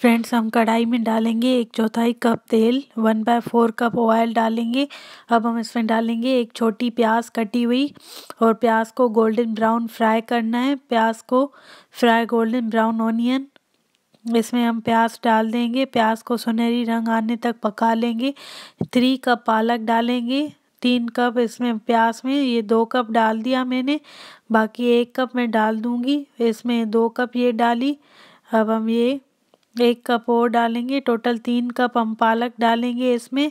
friends हम कढ़ाई में डालेंगे एक चौथाई कप तेल one by four cup oil डालेंगे अब हम इसमें डालेंगे एक छोटी प्याज कटी हुई और प्याज को गोल्डन ब्राउन फ्राई करना है प्याज को फ्राई गोल्डन ब्राउन ऑनियन इसमें हम प्याज डाल देंगे प्याज को सुनहरी रंग आने तक पका लेंगे थ्री कप पालक डालेंगे तीन कप इसमें प्याज में ये दो कप डाल दिया मैंने बाकी एक कप मैं डाल दूँगी इसमें दो कप ये डाली अब हम ये एक कप और डालेंगे टोटल तीन कप हम पालक डालेंगे इसमें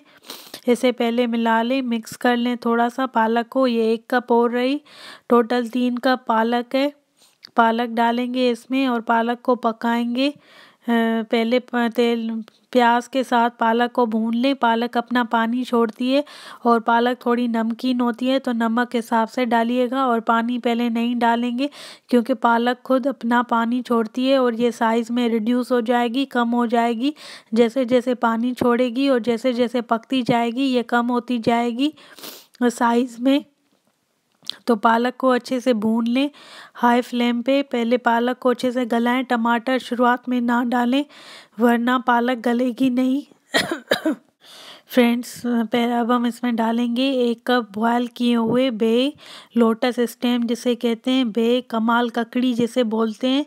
इसे पहले मिला लें मिक्स कर लें थोड़ा सा पालक को ये एक कप और रही टोटल तीन कप पालक है पालक डालेंगे इसमें और पालक को पकाएंगे पहले तेल प्याज के साथ पालक को भून लें पालक अपना पानी छोड़ती है और पालक थोड़ी नमकीन होती है तो नमक हिसाब से डालिएगा और पानी पहले नहीं डालेंगे क्योंकि पालक खुद अपना पानी छोड़ती है और ये साइज़ में रिड्यूस हो जाएगी कम हो जाएगी जैसे जैसे पानी छोड़ेगी और जैसे जैसे पकती जाएगी ये कम होती जाएगी साइज़ में तो पालक को अच्छे से भून लें हाई फ्लेम पे पहले पालक को अच्छे से गलाएं टमाटर शुरुआत में ना डालें वरना पालक गलेगी नहीं फ्रेंड्स पहले अब हम इसमें डालेंगे एक कप बॉयल किए हुए बे लोटस स्टेम जिसे कहते हैं बे कमाल ककड़ी जिसे बोलते हैं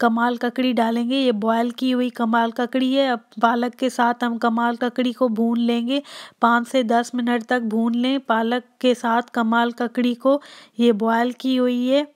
कमाल ककड़ी डालेंगे ये बॉयल की हुई कमाल ककड़ी है अब पालक के साथ हम कमाल ककड़ी को भून लेंगे पाँच से दस मिनट तक भून लें पालक के साथ कमाल ककड़ी को ये बॉयल की हुई है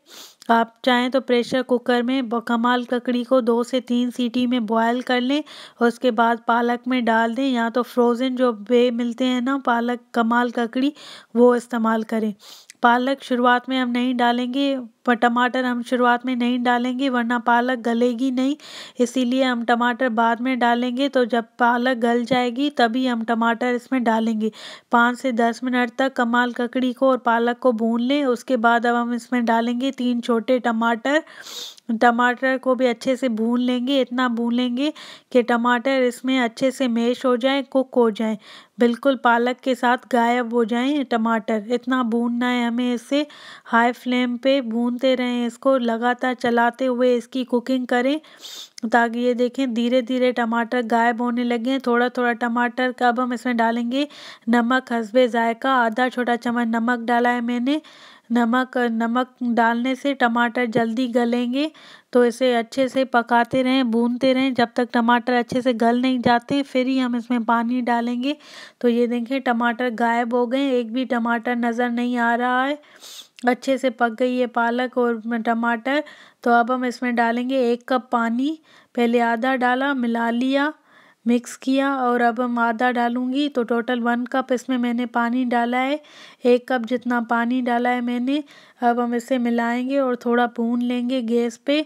आप चाहें तो प्रेशर कुकर में कमाल ककड़ी को दो से तीन सीटी में बॉयल कर लें और उसके बाद पालक में डाल दें या तो फ्रोज़न जो बे मिलते हैं ना पालक कमाल ककड़ी वो इस्तेमाल करें पालक शुरुआत में हम नहीं डालेंगे पर टमाटर हम शुरुआत में नहीं डालेंगे वरना पालक गलेगी नहीं इसीलिए हम टमाटर बाद में डालेंगे तो जब पालक गल जाएगी तभी हम टमाटर इसमें डालेंगे पाँच से दस मिनट तक कमाल ककड़ी को और पालक को भून लें उसके बाद अब हम इसमें डालेंगे तीन छोटे टमाटर टमाटर को भी अच्छे से भून लेंगे इतना भून लेंगे कि टमाटर इसमें अच्छे से मेश हो जाए कुक हो जाए बिल्कुल पालक के साथ गायब हो जाए टमाटर इतना भूनना है हमें इसे हाई फ्लेम पे भून घूमते रहें इसको लगातार चलाते हुए इसकी कुकिंग करें ताकि ये देखें धीरे धीरे टमाटर गायब होने लगे थोड़ा थोड़ा टमाटर का अब हम इसमें डालेंगे नमक हसबे ज़ायका आधा छोटा चम्मच नमक डाला है मैंने नमक नमक डालने से टमाटर जल्दी गलेंगे तो इसे अच्छे से पकाते रहें भूनते रहें जब तक टमाटर अच्छे से गल नहीं जाते फिर ही हम इसमें पानी डालेंगे तो ये देखें टमाटर गायब हो गए एक भी टमाटर नज़र नहीं आ रहा है अच्छे से पक गई है पालक और टमाटर तो अब हम इसमें डालेंगे एक कप पानी पहले आधा डाला मिला लिया मिक्स किया और अब हम आधा डालूंगी तो टोटल वन कप इसमें मैंने पानी डाला है एक कप जितना पानी डाला है मैंने अब हम इसे मिलाएंगे और थोड़ा भून लेंगे गैस पे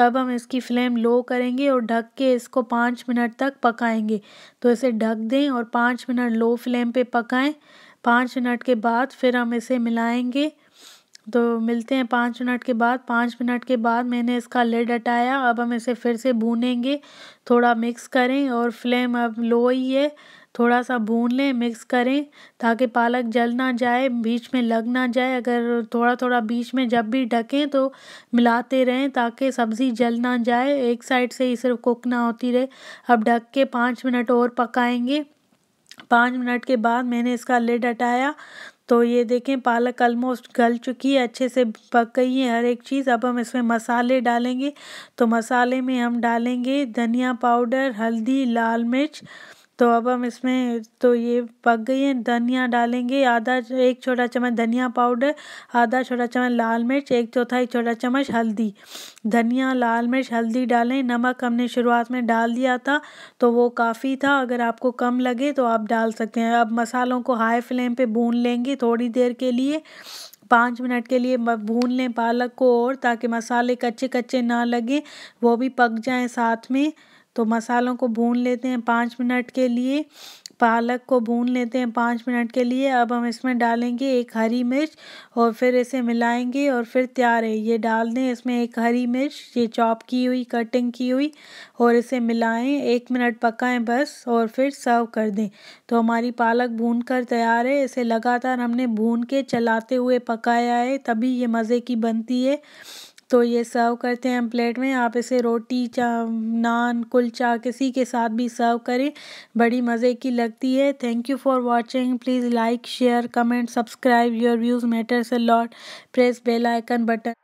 अब हम इसकी फ्लेम लो करेंगे और ढक के इसको पाँच मिनट तक पकाएंगे तो इसे ढक दें और पाँच मिनट लो फ्लेम पे पकाएं पाँच मिनट के बाद फिर हम इसे मिलाएंगे तो मिलते हैं पाँच मिनट के बाद पाँच मिनट के बाद मैंने इसका लेड हटाया अब हम इसे फिर से भूनेंगे थोड़ा मिक्स करें और फ्लेम अब लो ही है थोड़ा सा भून लें मिक्स करें ताकि पालक जल ना जाए बीच में लग ना जाए अगर थोड़ा थोड़ा बीच में जब भी ढकें तो मिलाते रहें ताकि सब्ज़ी जल ना जाए एक साइड से ही सिर्फ कुक ना होती रहे अब ढक के पाँच मिनट और पकाएंगे पाँच मिनट के बाद मैंने इसका लेड हटाया तो ये देखें पालक ऑलमोस्ट गल चुकी है अच्छे से पक गई है हर एक चीज़ अब हम इसमें मसाले डालेंगे तो मसाले में हम डालेंगे धनिया पाउडर हल्दी लाल मिर्च तो अब हम इसमें तो ये पक गई है धनिया डालेंगे आधा एक छोटा चम्मच धनिया पाउडर आधा छोटा चम्मच लाल मिर्च एक चौथाई छोटा चम्मच हल्दी धनिया लाल मिर्च हल्दी डालें नमक हमने शुरुआत में डाल दिया था तो वो काफ़ी था अगर आपको कम लगे तो आप डाल सकते हैं अब मसालों को हाई फ्लेम पे भून लेंगे थोड़ी देर के लिए पाँच मिनट के लिए भून लें पालक को और ताकि मसाले कच्चे कच्चे ना लगे वो भी पक जाएँ साथ में तो मसालों को भून लेते हैं पाँच मिनट के लिए पालक को भून लेते हैं पाँच मिनट के लिए अब हम इसमें डालेंगे एक हरी मिर्च और फिर इसे मिलाएंगे और फिर तैयार है ये डाल दें इसमें एक हरी मिर्च ये चॉप की हुई कटिंग की हुई और इसे मिलाएं एक मिनट पकाएं बस और फिर सर्व कर दें तो हमारी पालक भून कर तैयार है इसे लगातार हमने भून के चलाते हुए पकाया है तभी ये मज़े की बनती है तो ये सर्व करते हैं हम प्लेट में आप इसे रोटी चा नान कुलचा किसी के साथ भी सर्व करें बड़ी मज़े की लगती है thank you for watching please like share comment subscribe your views matters a lot press bell icon button